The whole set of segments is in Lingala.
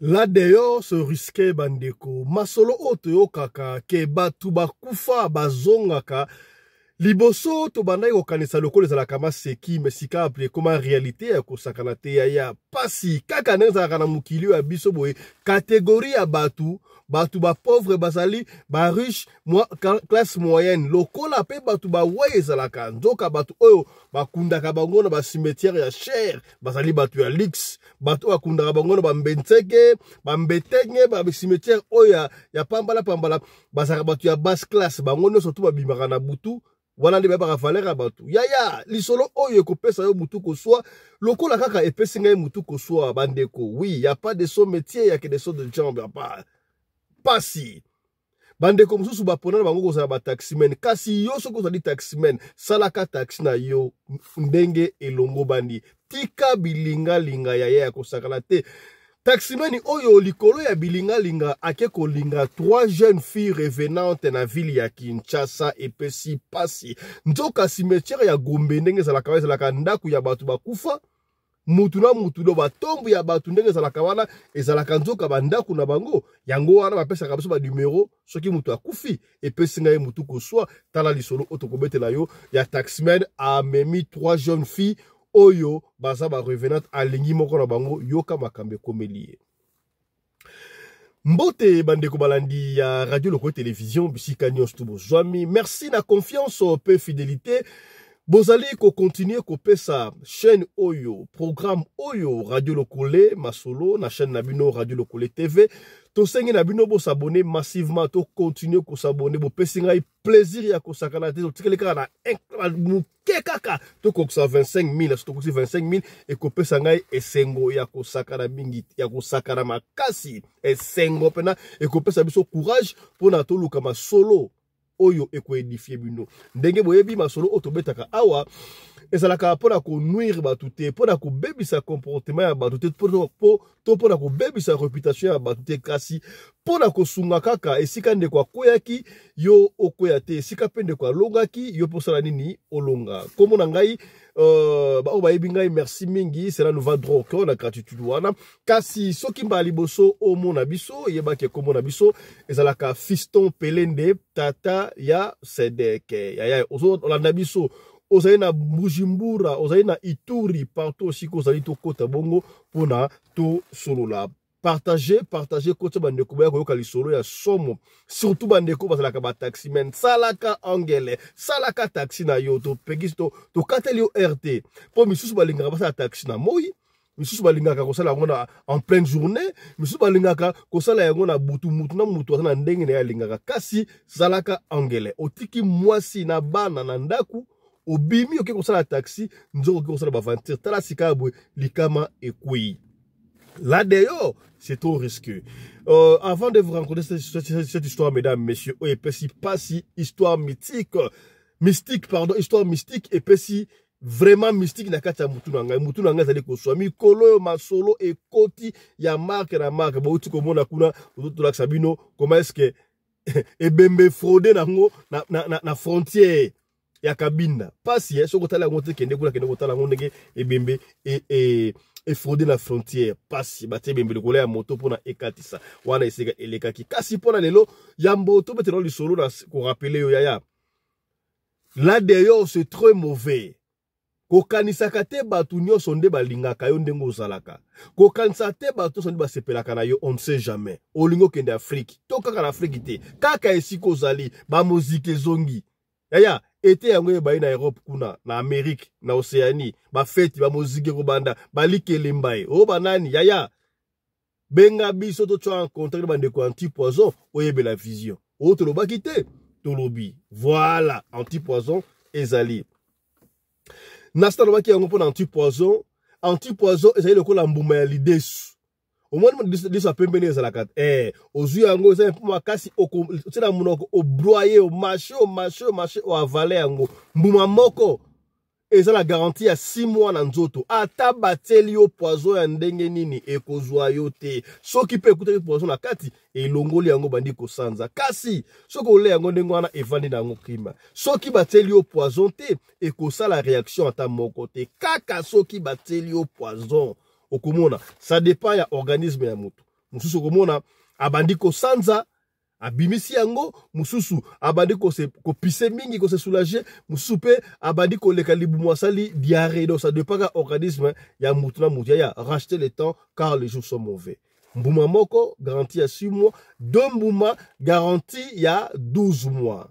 ladeyo so riske bandeko masolo oyo toyokaka ke bato bakufa bazongaka liboso tobandaki kokanisa lokola ezalaka maseki me sika apre ekoma realite ya kosakana te ya ya pasi kaka ndenge ezalaka na mokili oyo ya biso boye kategori ya bato ba pauvre bazali moi classe moyenne lokola mpe batouba, bawei zalakan. nzoka batu oyo ka bango na cimetière ya cher bazali batu ya lix bato oyo ba bango na bambenteke ba cimetière oyo ya pambala pambala, batu ya basse classe bango nyonso to babimaka na butu wana nde bayebaka ya batu yaya lisolo oyo ekopesa yo motu kozwa lokola kaka epesi ngai mutu koswa bandeko wi oui, ya pas de so métier yake de so de jambe ya pas mpasi bandeko mosusu bapona na bango kozala bataximen kasi yo soki ozali taximen salaka taxi na yo ndenge elongo bandi tika bilingalinga ya ye ya kosakala te taximeni oyo likolo ya bilingalinga ake kolinga trois jeunes filles revenante na ville ya kinshasa epesi mpasi nzoka simetiere ya gombe ndenge ezalaka ezalaka ndako ya bato bakufa mutu na mutu lo batombu ya batu ndenge ezalaka wana ezalaka nzoka bandako na bango yango wana bapesaka ba numero soki mutu akufi epesi ngai mutu kozwa tala lisolo oyo yo ya taxman amemi trois jeune filles oyo baza revenant alingi moko na bango yoka makambo ekomeli mbote bandeko balandi ya radio lokoyo télévision bisika nyonso to bozwami merci na confiance ope fidélité bozali kokontinue kopesa chaîne oyo programme oyo radio lokole masolo na chaîne na bino radio lokole tv tosengi na bino bosabone massivement tokontinue kosabone bopesi ngai plaisir ya kosakana te totikeli kaka na moke kaka tokokisa 25000 so tokosi 25000 ekopesa ngai esengo ya kosakana mingi ya kosakana makasi esengo mpena ekopesa biso courage mpona toluka masolo oyo ekoedifie bino ndenge boyebi masolo oyo tobetaka awa ezalaka mpona konwire bato te mpona kobebisa comportement ya bato te to mpona kobebisa reputation ya bato te kasi mpo na kosunga kaka esika ndeko akweyaki yo okwea te esika mpe ndeko alongaki yo mpo osala nini olonga nkombo na ngai euh, baoyo bayebi ngai merci mingi cela nous va droke na gratitude wana kasi soki mbala liboso omona biso yebaki ekombo na biso ezalaka fiston pelende tata ya sedeke yaya ozolanda biso ozali na bujumbura ozali na ituri partout esika ozali tokɔta bongo mpona tosolola partage partage kotya bandeko boya koyoka lisolo ya somo surtout bandeko bazalaka bataxi men salaka angele salaka taxi na yo topekisi tokateli yo rt mpo misusu balingaka basala taxi na moi misusu balingaka kosala yango na en pleine journée misusu balingaka kosala yango na butu mutu na mutu aza na ndenge na ye alingaka kasi zalaka angele otiki mwasi na bana na ndaku obimi oke kosala taxi nzoko oke kosala baventure tala sika ya boye likama ekwei Là d'ailleurs, c'est trop risqué. Euh, avant de vous rencontrer cette, cette, histoire, mesdames, messieurs, oh, et pas si histoire mythique, mystique, pardon, histoire mystique, et si vraiment mystique na kati ya mutu na ngai mutu na ngai ezali kozwa marque oyo masolo ekoti ya marke na tout bauti komona kuna ozotolakisa bino que, que ebembe fraudé, nango na, na, na, na frontière. ya kabinda mpasi ye soki otala yango te kende kuna kende kotala yango ndenge ebembe e, e, efraude na frontière mpasi batie ebembe likolo ya moto mpona ekatisa wana esika elekaki kasi mpona lelo yambo tobetela lisolo na korapele yo yaya la deyo se trop mauvais kokanisaka te bato nyonso nde balingaka yo ndenge ozalaka kokanisa te bato nyonso nde basepelaka na yo on ne sait jamais olingi okende afrike to kaka na afrike te kaka esika ozali bamoziki ezongi yaya ete yango ebai na europe kuna na amerike na oceanie bafeti bamoziki ekobanda balikelemba ye oyo oh, banani yaya benga biso totya encontre na bandeko antipoison oyebela vision oyo oh, tolobaki te tolobi voila antipoison ezali nasi nalobaki yango mpona antipoison antipoison ezali lokola mbuma ya lidesu omoni liso ya pembe nde ezalaka e ozwi yango eza mpo makasi otina monoko obroye omache omache omache oavale yango mbuma moko eza na garanti ya 6 mois na nzoto ata batieli yo poison ya ndenge nini ekozwa yo te soki mpe ekutaki poison na kati elongoli yango bandi kosanza kasi soki ole yango ndenge wana evandi na yango krima soki batieli yo poison te ekosala reaction ata moko te kaka soki batieli yo poison okomona ça dépend ya organisme ya moto mususu okomona abandiko sanza abimisi yango abandiko se kopise mingi kose soulage mosusu mpe le koleka libumu sali, diarrhée. donc ça dépend ka organisme hein, ya mutu na motu ya racheter le temps car les jours sont mauvais mbuma moko garantie ya 6 mois deux mbuma garantie ya 12 mois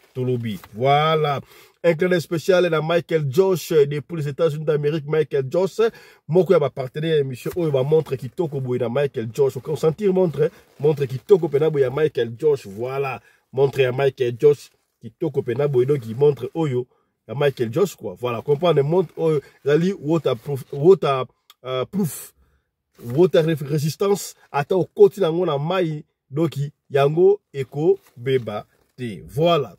Tolobi. Voilà. Un clin spécial à Michael Josh euh, depuis les États-Unis d'Amérique. Michael Josh, moi qui appartenait à monsieur où il va montrer qui toko à Michael Josh. Au sentir montre, montre qui toko hein. à Michael Josh. Voilà. Montre à Michael Josh qui toko pena donc il montre oyo à Michael Josh quoi. Voilà. Comprendre montre oyo. Euh, Zali water proof, water euh, proof, water résistance. Attends au côté na mai donc yango écho beba te. Voilà.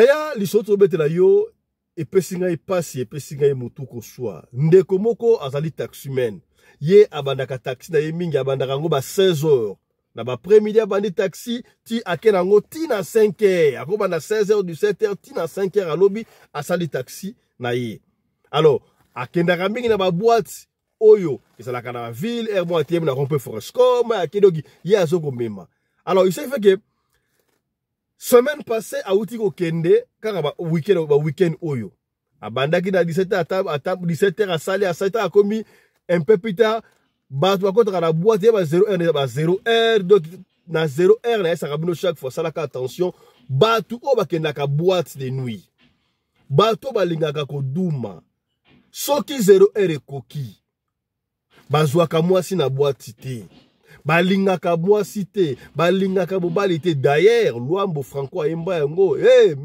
yaya lisolo tozobetela yo epesi ngai pasi epesi ngai motu kozwa ndeko moko azali taximen ye abandaka taxi na ye mingi abandaka yango ba 16 heures na bapremidi abandi taxi ti ake na yango ti na 5 heures akobanda 16 heures du 7 heures ti na 5 heures alobi asali taxi na ye alors akendaka mingi na baboite oyo ezalaka na baville r mo atm na rompe forescom akende oki ye azokomema alors il se fait que semaine passée awuti kokende kaka ba weekend ba weekend oyo abandaki na 17h ata ata 17h asali asali akomi un peu plus tard bato bakotaka na boîte ye ba 0h ba 0h donc na 0h na yesaka bino chaque fois salaka attention bato oyo bakendaka boîte de nuit bato balingaka koduma soki 0h ekoki bazwaka mwasi na boîte te balingaka cité balinga ka bobali te d'ailleurs loambo franco imba yango e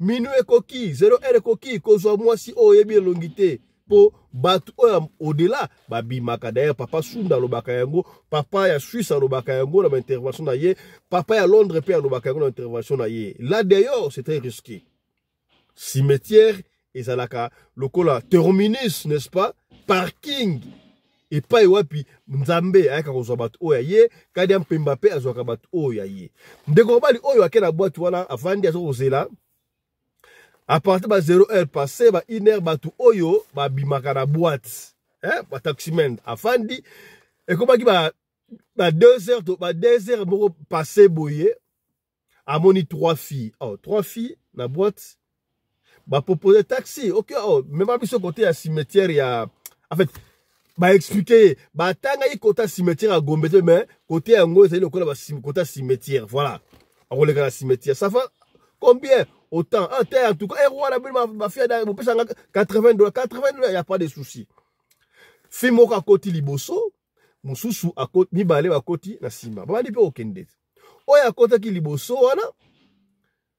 minu ekoki zero ere ekoki moi si oye oyebi longité pour battre au delà babi babimaka D'ailleurs, papa sunda lobaka yango papa ya suisse alobaka yango na baintervention na ye papa ya londres père alobaka yango l'intervention intervention na ye c'est très risqué cimetière ezalaka lokola terminus n'est ce pas parking et epai wapi nzambe ayaka kozwa bato oyo aye kadi ya mpemba mpe azwaka bato oyo aye ndeko bali oyo ake na wala wana afandi aza kozela apartir ba 0 h passé ba 1 h bato oyo ba bimaka na hein ba eh? bataximen afandi ekómaki ba, ba 2 h to ba 2 h moko passé boye a moni trois filles oh, trois filles na ba proposer taxi ok oh, même mema biso côté à cimetière ya en fait bah expliquer bah tanga i kota cimetière à Gombe mais côté yango ezali lokola ba kota cimetière voilà regarde la cimetière ça va combien autant un terre en tout cas eroi eh, l'a ma fille na bopesanga 80 dollars 80 dollars il y a pas de souci fi moko akoti liboso mosusu mibale On na nsima babandi mpe kokende te oyo akotaki liboso wana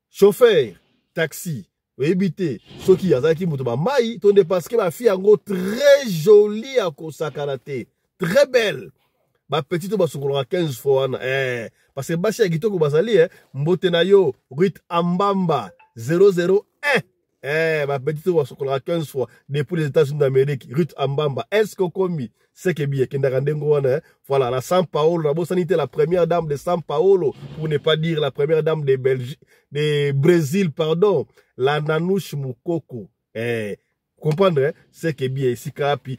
chauffeur taxi oyebi te soki mai tonde parce que ma ma fille gros très joli à sa Karate. très belle Ma petite se to à 15 fois eh. Parce que, parceke basi ya ko bazali eh, mbote na yo rit ambamba 001 eh, ma petite, qu'on a 15 fois depuis les États-Unis d'Amérique, Ruth Ambamba. Est-ce que c'est que bien vous ndengo wana voilà la San Paolo la te la première dame de San Paolo pour ne pas dire la première dame de Belgique de Brésil pardon, la Nanouche Mukoko. Eh, comprendre seke biye esika api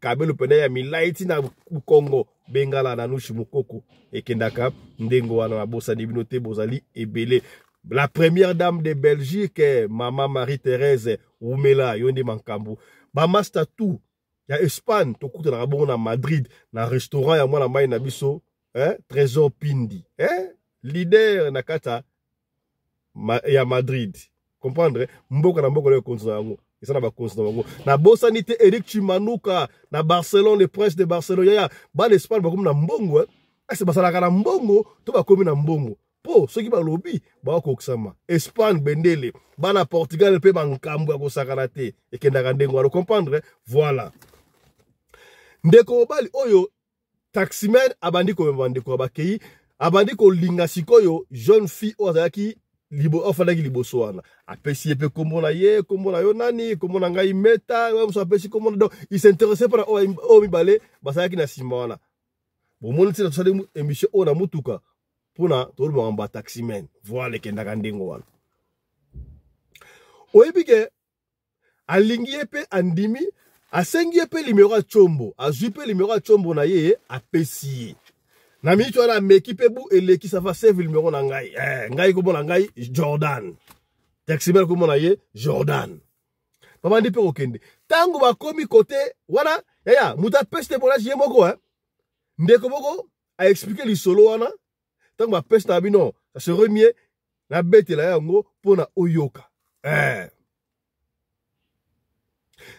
Kabé le a ya a ti na Congo bengala Nanouche Mukoko ekendaka ndengo wana la bino te bozali ebele la première dame de Belgique, Maman Marie-Thérèse Oumela, Yonde Mankambu. c'est tout. Ya Espagne, tokuta na bon na Madrid, na restaurant ya mwana mai na biso, hein, Trésor Pindi, hein, leader nakata. ya Madrid. Comprendre? Hein? Mboko na mboka le continent yango. eza na bakonzi na bossa nabosani te chimanuka na barcelone le prince de barcelone y'a. bana ba bakomi na mbongo hein? se basalaka na mbongo to bakomi na mbongo mpo soki balobi bakokokisama espagne bendele bana portugal mpe bankambo ya kosakana te ekendaka ndenge wana okomprendre voilà ndeko mobali oyo taximen abandi komema bandeko ya bakei abandi kolinga sikoyo jeune fille oyo azalaki afandaki liboso wana apesi ye mpe kombo na ye kombo na yo nani kombo na ngai meta mosu apesi kombo na donc il s'intéresse mpona oyo mibale bazalaki na e, nsima wana bomoni ntina tosali émission oyo na motuka mpuna toli makambo ya taximen voile ekendaka ndenge wana oyebi ke alingi ye mpe andimi asengi ye mpe limero ya tshombo azwi mpe limero ya tshombo na ye apesi ye na miniti wana ameki mpe bu eleki sava save limero na ngai eh, ngai komona ngai jordan taximen komona ye jordan babandi mpe kokende ntango bakomi kote wana yaya moto apesi te monage ye moko eh? ndeko moko aexplike lisolo wana ntango bapesitaka bino naseremie nabetela yango mpo na oyoka eh.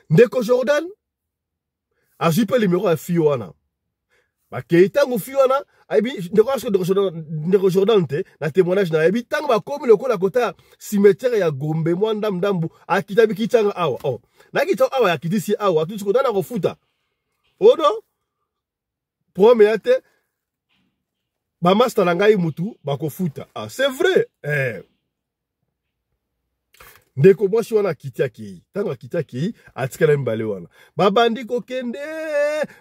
ndeko jordan azwi mpe limero ya fio wana bakei ntango fio wana ayebi ndeko aske ndeko jordan te na témoignage na ayebi ntango bakomi lokola kota cimetiere ya gombe mwa ndambudambu akita bikitanga awa o oh, nakita awa yakitisi awa akitisi kotana kofuta odo prome ya te bamaster na ngai mutu bakofuta ah, c'est vrai eh. ndeko mwasi wana akiti akei ntango akiti akei atikala mibale wana babandi kokende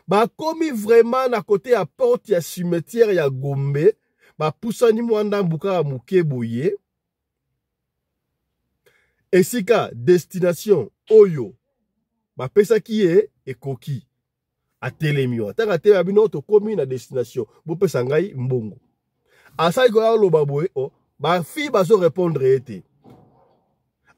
bakomi vraiment na kote ya porte ya cimetière ya gombe bapusani mwa ndambu kaka moke boye esika destination oyo bapesaki ye ekoki atelemi yo ataka atelemi bino tokómi na destination bopesa ngai mbongo asali koya oloba boye o bafi bazorépondre ye te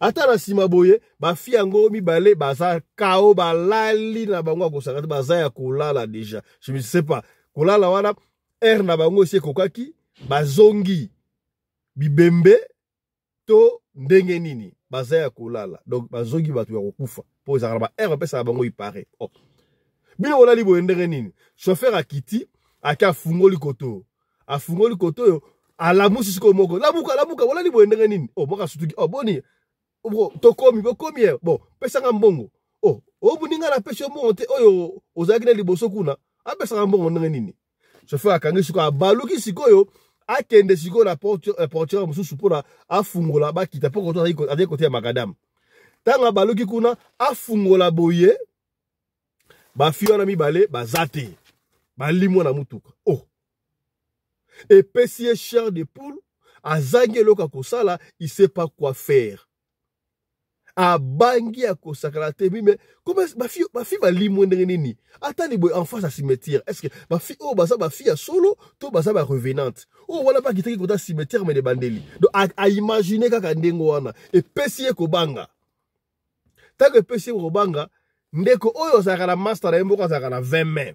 ata na nsima boye bafi yango mibale baza kao balali na bango ya kosaka te baza ya kolala deja je ne sais pas kolala wana aire na bango esi ekokaki bazongi bibembe to ndenge nini baza ya kolala donc bazongi bato ya kokufa mpo ezalaka na baaire bapesaka bango ipare oh. biloko olali boye ndenge nini shofer akiti ake afungoli koto oyo afungoli koto oyo alamusi sikoyo moko labuka labuka olali boye ndenge nini o oh, moka sutuki o oh, boni tokomi bokomi ye bon pesanga mbongo o oh, obuninga na pesi yo mbongo te oyo ozalaki na liboso kuna apesaka mbongo ndenge nini shofer akangi sikoyo abaluki sikoyo akende sikoyo na eh, portiere mosusu mpona afungola bakita mpo koto azali kote ya makadamu ntango abaluki kuna afungola boye bafia balé, mibale baza te limo na mutuka oh. et pécier chair de poule loka ko sala, il sait pas quoi faire A abangi akosakala te mi me ba fi, ba balimwe ndenge nini atani boy en face à cimetière est-ce que oh oyo baza fille a solo to baza revenant. Oh, wana mpe qu'on kota cimetière me de bandeli donc imaginer kaka Et wana ko banga tant que pessier ko banga. ndeko oyo ozalaka na master na ye moko azalaka na 20 mai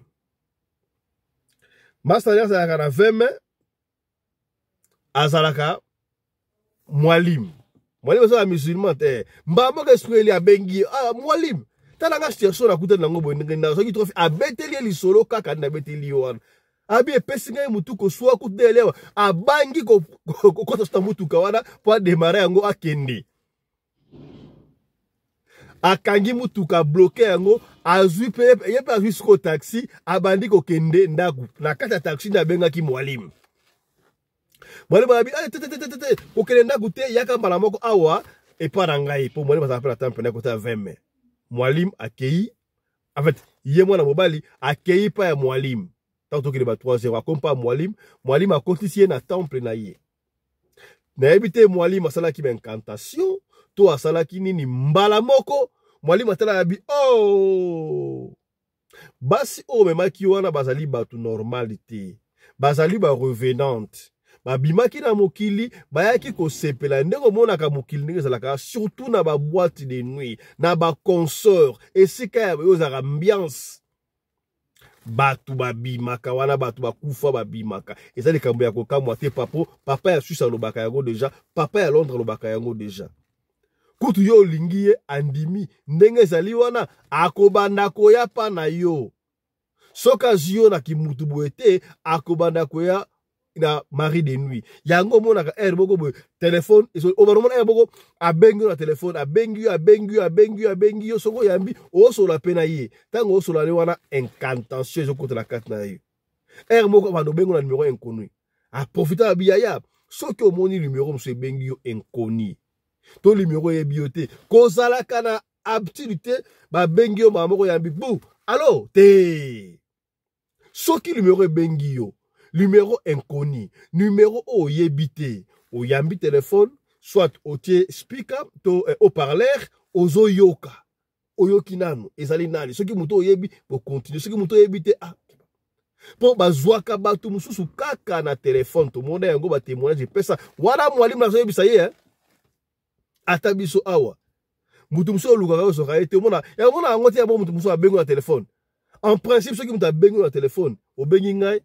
master na ye azalaka na 20 mai azalaka mwalimu mwalimu azalaka musulman te mbala moko israeli abengi ye ah, mwalimu tala nga situation nakutani nango boye ndenge na soki trofi abeteli ye lisolo kaka nde abeteli ye wana abi epesi ngai motuka oswa kutu nde elewa abangi kokota ko, ko, ko, mutuka wana mpo ademara yango akende akangi mutuka bloke yango azwi mpe ye mpe azwi sikoyo taxi abandi kokende ndako na kati ya taxi nde abengaki mwalimu mwalimu alabi tetetetete eh, kokende ndako te yaka mbala moko awa epa na ngai mpo mwalimu azala mpe na tempe na kota 20 mai mwalimu akei enfait ye mwana mobali akei mpa ya mwalimu ntango tokende ba 3 heure akomi mpa ya mwalimu mwalimu akotisi ye na temple na ye nayebi te mwalimu asalaki ba incantation to asalaki nini mbala moko mwalimu atalaka bi oh basi me omemaki wana bazali bato revenante, te ba barevenante babimaki na mokili sepela. Ndeko mona ka mokili la zalaka, surtout na ba boite de nuit na ba konsor. esika ya oyo ezalaka ambiance babi maka wana bato bakufa babimaka eza likambo ya kokamwa te papo papa ya swisse alobaka yango deja papa ya londres alobaka yango deja kutu yo olingi ye andimi ndenge ezali wana akobanda koya mpa na yo soki azwi yo na kimutu boye te akobanda koya na mari de nuit yango omonaka aire moko boye telefone obandomona aire moko abengi yo na telefone abengi yo abengi yo abengi yo abengi yo soki oyambi osola mpe na ye ntango osola ne wana incantation ezokotela kati na ye aire moko bando obengo na numero inconnue aprofite ya biyaya soki omoni numero mosusu ebengi yo inconnue tolimi yango oyebi yo te kozalaka na aptitude te babengi yo mama moko yambi bu alo te soki lumero ebengi yo lumero inconi numero oyo oyebi te oyambi telefone soit otie speaker to eh, haut-parleur ozoyoka oyoki nano ezali nani soki moto oyebi bokontinue soki moto oyebi te ah, mpo bazwaka bato mosusu kaka na telefone tomona yango batémoignage epesa wana mwalimu nazoyebisa ye eh? ata biso awa mutu mosusu olukaka ozwaka ye te omona yakomona yango te yabo mutu mosusu abengo na telefone en principe soki mutu abengi na telefone obengi ngai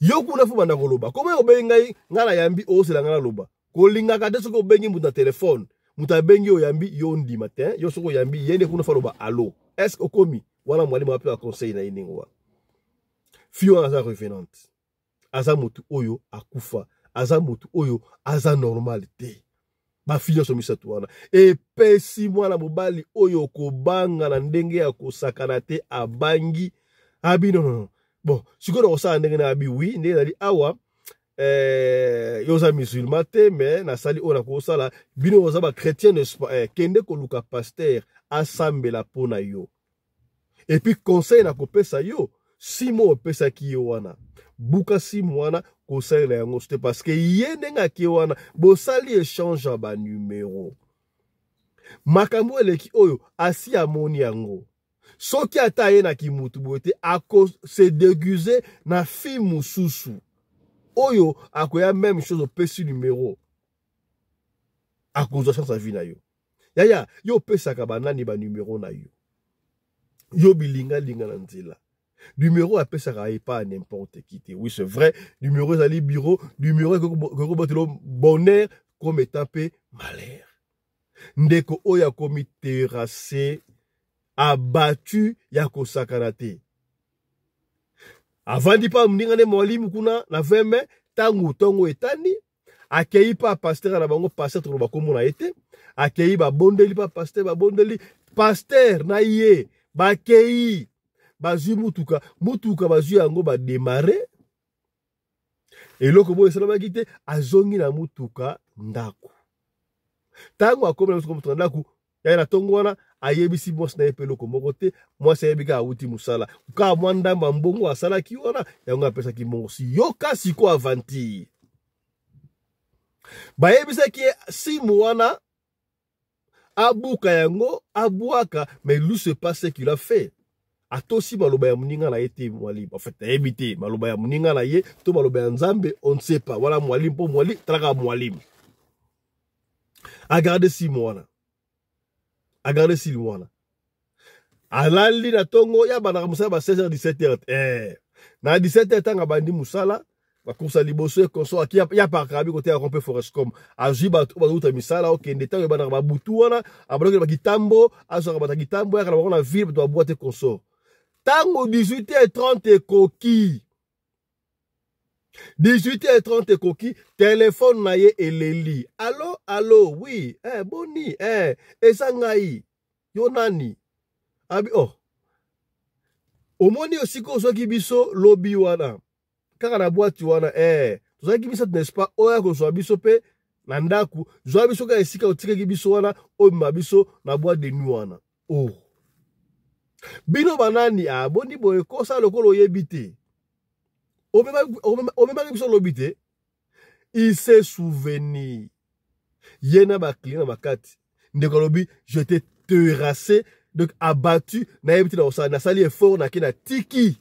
yo kuna fo banda koloba koma obengi ngai ngai nayambi oosela ngai naloba kolingaka te soki obengi mutu na telefone mutu abengi oyambi yo ndima te yo soki oyambi ye nde kuna fo aloba alo estce okomi wana mwalimu apewa conseil na ye ndenge wana fio wana aza revenante aza motu oyo akufa aza motu oyo aza normale te bafi nyonso misato wana epesi mwana mobali oyo okobangana ndenge ya kosakana te abangi abi nonono bon sikoyo na kosala ndenge na abi wi ndenge ezali awa eh, yo oza musulma te me nasali oyo nakosala bino oza bachrétien nespa eh, kende koluka paster asambela mpo na yo epuis conseil nakopesa yo si mo opesaki ye wana buka simu wana kosalela yango so te parceke ye ndenge ake wana bosali échange ya banumero makambo eleki oyo asi amoni yango soki ata ayenaki mutu boye te akose deguze na fi mosusu oyo akoya meme chose opesi numero akozwa chance ya vi na yo yaya yo opesaka banani banumero na yo yo bilingalinga na nzela numéro apesaka epa n'importe qui te oui c'est vrai numéro ezali bureau numéro ekokobatelo bonheur comme étant mpe malheur ndeko oyo akomi terrasse abatu ya kosakana te avandi mpa moningane mwalimu kuna na 20 mai ntango ntongo etani akei mpa paster na bango paster tokoloba komo na ye te akei babondeli mpa paster babondeli paster na ye bakei bazwi motuka motuka bazwi yango bademare eloko boyo esalamaki te azongi na motuka ndako ntango akomi na motuka ndako yai na ntongo wana ayebisi mwasi na ye mpe eloko moko te mwasi ayebi kaka awuti mosala kaka mwa ndambo ya mbongo asalaki wana yango apesaki mbongo siyoka siko avantir bayebisaki ye simu wana abuka yango abwaka mais lui se passe ce qu'il a fait atosi maloba ya moninga na ye te mwalimu en fait nayebi te maloba ya moninga na ye to maloba ya nzambe on ne sait pas wana mwalimu mpo mwalimu talaka mwalimu agarde simu wana agarde simu wana alali na ntongo ya bandaka mosala ba 16 heures 17 heures eh. na 17 heures ntango abandi mosala bakursa liboso ekonsoaki ya parkabi koteya kompe forescom azwi bato oyo bazouta misala okende ntango ebandaka babutu wana abandaki na bakitambo azwaka bato ya kitambo yaka na bango na ville bato babwa te consort ntango 18h30 ekoki 18h30 ekoki telefone na ye eleli alo alo wi eh, boni eh, eza ngai yo nani abi oh omoni osika ozwaki biso lobi wana kaka na bwati wana eh, tozwaki biso n'est pas oyo akozwa biso mpe na ndako zwa biso kaka esika otikaki biso wana omema biso na bwa denu wana oh. bino banani a ah, bondi boye kosa lokola oyebi te omemaki biso olobi te ise souvenir ye na baclien na bakati ndeko alobi jete terrassé donc abattu nayebi te na kosala nasali effort nake na tiki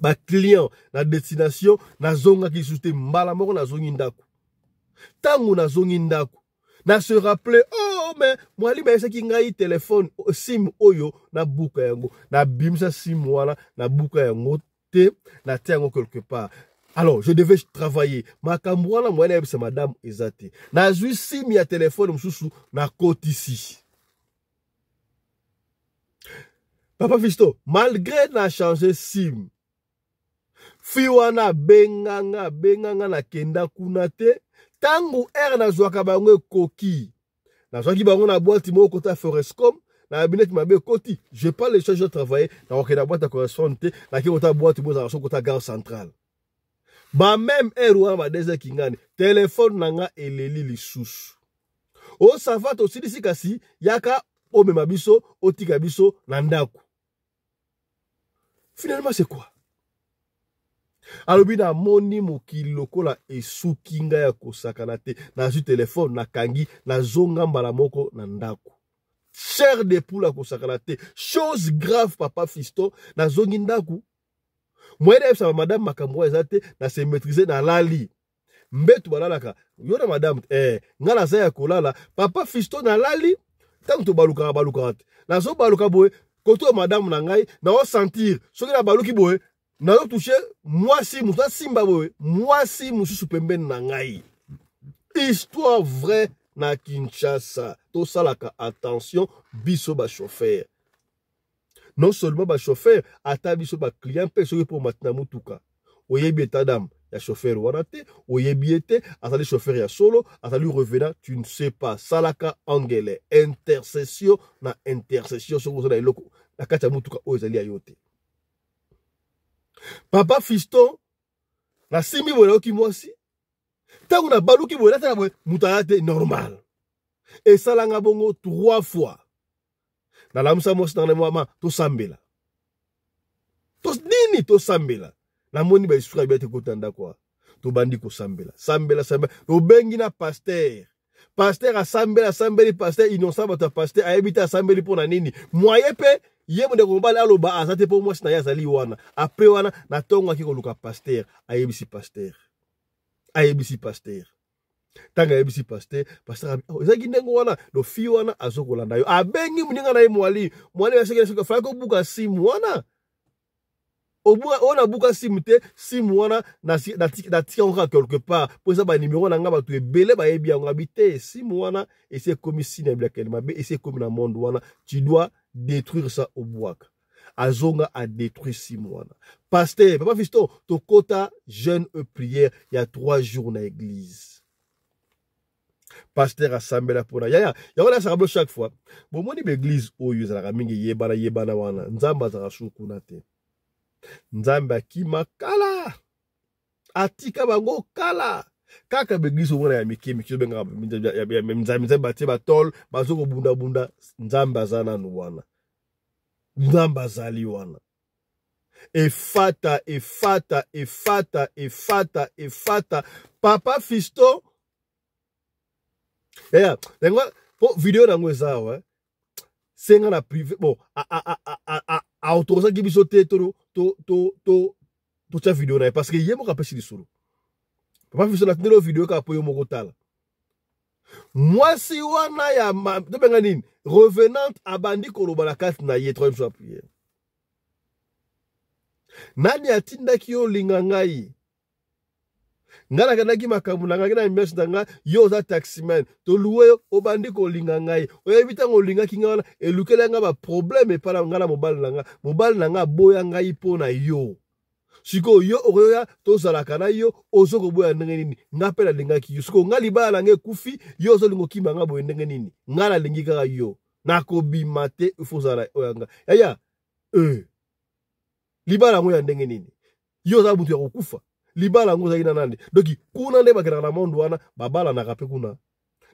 baclient na destination nazongaki lisusu te mbala moko nazongi ndako ntango nazongi ndako na se rappeler oh mais moi qui qui ngai téléphone oh, sim oyo nabuka yango sa sim na nabuka yango te na tengo hein, quelque part alors je devais travailler makambo moi moyene c'est madame Isati n'a jui sim ya téléphone n'a côte ici papa fisto malgré la sim fi wana benganga n'a na kuna te ntango ere nazwaka bango ekoki nazwaki bango na bwati moko kota forescom nayebi neti mabe ekoti je pas le change de travailler nakokenda bwate ya correspond te nakei kota bwati bozalaka soki kota gare centrale bameme ere wana badezaki ngani telefone na nga eleli lisusu osava tosilisi kasi yaka omema biso otika biso na ndako finalement c'est quoi alobi namoni mokili lokola esuki ngai ya kosakana te nazwi telefone nakangi nazonga mbala moko na ndako chair de poule akosakana te chose grave papa fiston nazongi ndako moyene ayebisaka madame makambo oyo eza te nase maîtrise nalali mbeto balalaka yo na madame eh, ngai naza ya kolala papa fiston nalali ntango tobalukaka balukaka te nazobaluka boye koto madame na ngai naosentir soki nabaluki boye si moi si moto moi si moi si pembeni na ngai histoire vraie na kinshasa salaka, attention biso ba chauffeur non seulement ba chauffeur, ata biso baclient soye soki mpo moutouka. Oye oyebi dame ya chauffeur wanate, te biete, ata te chauffeur ya solo lui revenant tu ne sais pas salaka angele intercession na intercession soki vous na eloko na kacha mutuka, papa fiston nasimbi boye nayoki mwasi ntango nabaluki boye natala boye moto aya te normal esalanga bongo trois fois nalamusa mwasi nanga mama tosambela to, nini tosambela namoni baisuka ebia te kota ndako tobandi kosambela sambela sambela tobengi na paster paster asambela asambeli paster inosa bato ya paster ayebi te asambeli mpo na nini mwaye mpe ye mondeko mobali aloba aza te mpo mwasi na ye azali wana apre wana na ntongo aki koluka paster ayebisi paster ayebisi paster ntango ayebisi paster paster abi oh, ezalaki ndenge wana lofi wana azokolanda yo abengi moninga na ye mwali mwali asekefalaki kobuka simu wana oyo nabuka simu te simu wana natika yango kaka quelque part mpo eza banimero na ngai bato ebele bayebi yango abi te simu wana esi ekomi sine ya bilaka ya limabe esi ekomi na monde wana tu dois détruire ça au bois. azonga détruit simwana pasteur papa fisto tokota jeune e prière a trois jours na église semblé la pona. yaya yaya ça bino chaque fois l'église baeglise oh, oyo ezalaka mingi yebana yebana wana Nzamba za Nzamba na te Nzamba kima kala atika bango kala kaka baeglize omona ya mike mike obengaka batie batole bazokobundabunda nzambe aza nanu wana nzambe azali wana efata efata efata efata efata papa fisto ya yango po video nango eza awa senga na privé bon autorisaki biso te totya video na ye parce que ye moko apesi lisolo papa fiso natindeli o video kaka mpo yo moko tala mwasi wana ya tobenga nini revenante abandi koloba na kati na ye troisième fois priere nani atindaki yo olinga ngai ngai nakendaki makambo na ngai na mimese na ngai yo oza taximan toluwe yo obandi kolinga ngai oyebi ntango olingaki ngai wana elukeli yanga baprobleme epai na ngai na mobali na ngai mobali na ngai aboya ngai mpo na yo sikoyo yo okoyoya tozalaka na yo ozo koboya ndenge nini nga mpe nalingaki yo sikoyo nga libala na nga ekufi yo ozolinga okima nga boye ndenge nini nga nalingi kaka yo nakobima te ifo ozala oyo yanga yaya e libala yango ya ndenge nini yo oza moto ya kokufa libala yango ozalaki na nande donki kuna nde bakendaka na monde wana babalanaka mpe kuna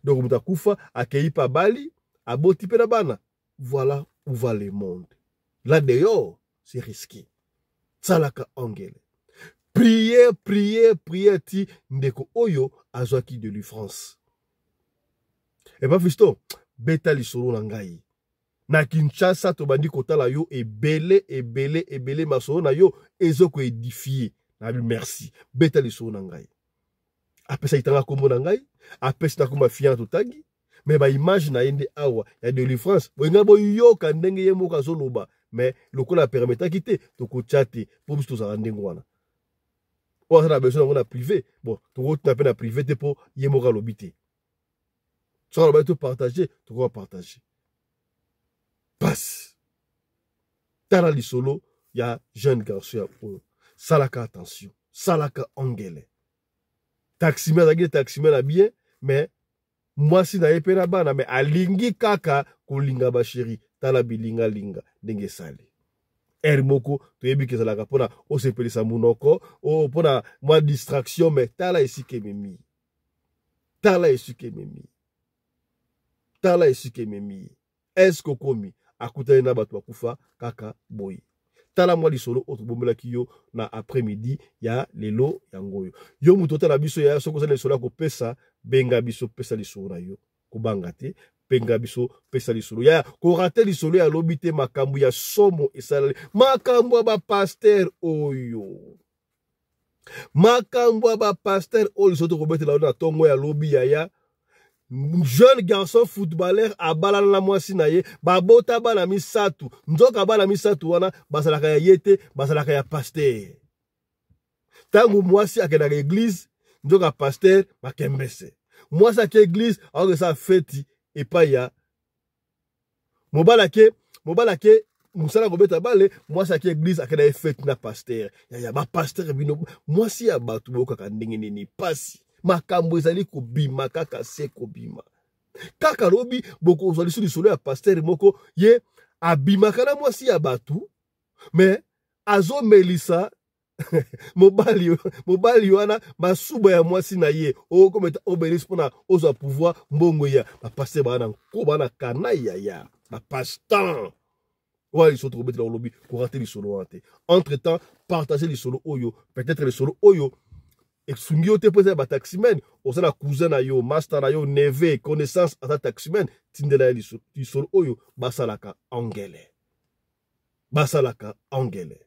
donc moto akufa akei mpe abali aboti mpe na bana voilà où va le monde là dehors c'est risqué salaka angele prier prier prier ti ndeko oyo azwaki de lufrance eba eh fisto beta lisolo na ngai na kinshasa tobandi kotala yo ebele ebele ebele masolo na yo ezokoedifie nabi merci beta lisolo na ngai apesaki ntanga nkombo na ngai apesi na komba fiana totangi me baimage na ye nde awa ya délivrance boyinga boyoka ndenge ye moko azoloba mais à quitter apermetaki te à te mpo ça tozala ndenge là ou aza a besoin yango privé bon tokotuna mpe na privé te mpo ye moko alobi te tu partager passe t'as partage solo il y a jeune garçon ya salaka attention salaka angele Taxi azalaki taxi me na bien mais si na ye pas na mais me alingi kaka kolinga chérie tala bilingalinga ndenge esali ere moko toyebi ke ezalaka mpona osepelisa monoko o mpona mwa distraction me tala esika ememi tala esika ememi tala esika ememi eske okomi akutani na bato bakufa kaka boye tala mwa lisolo oyo tobombelaki yo na après midi ya lelo yango oyo yo moto otala biso ya soki oza na lisolo ya kopesa benga biso pesa lisolo na yo kobanga te kopenga biso pesa lisolo ya korate lisolo ya lobi te makambo ya somo esalali makambo ya bapaster oyo makambo ya bapaster oyo liso tokobetela wana na ntongo ya lobi yaya jeune garçon footballeur abalana na mwasi na ye babota bana misato nzoka bana misato wana bazalaka ya ye te bazalaka ya paster ntango mwasi akendaka eglize nzoka paster bakembese mwasi ake eglize akokesa feti epai ya mobali ake mobali ake mosala kobeta bale mwasi ake eglize ake na ye fete na paster ya bapaster bino mwasi ya bato boyokaka ndenge nini mpasi makambo ezali kobima kaka se kobima kaka lobi bokozwa liso lisolo ya paster moko ye abimaka na mwasi ya bato me azomelisa mobali mobali wana masuba ya mwasi na ye okometa oh, obelise mpona ozwa pouvoir mbongo ya ba baa na nkoba na kanaya ya ya bapastan Wa lisolo tokobetela olobi korate lisolo les hein, te entre temps partage lisolo oyo peut-être solo oyo et yo te mpo eza ya cousin na yo master na yo neve connaissance aza taximene tindela les lisolo oyo basalaka angele basalaka angele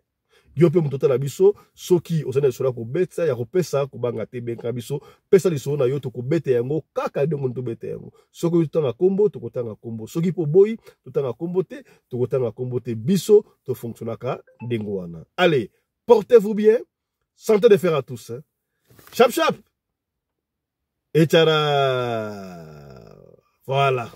yo mpe moto biso soki oza ko betsa ya ko ya kopesa kobanga te benka biso pesa lisolo na yo bete yango kaka de tobeta yango soki to totanga nkombo tanga kombo soki po boyi totanga kombo te tanga kombo te biso ka ndenge wana allez portez-vous bien santé de faire à tous hein? chap chap et voilà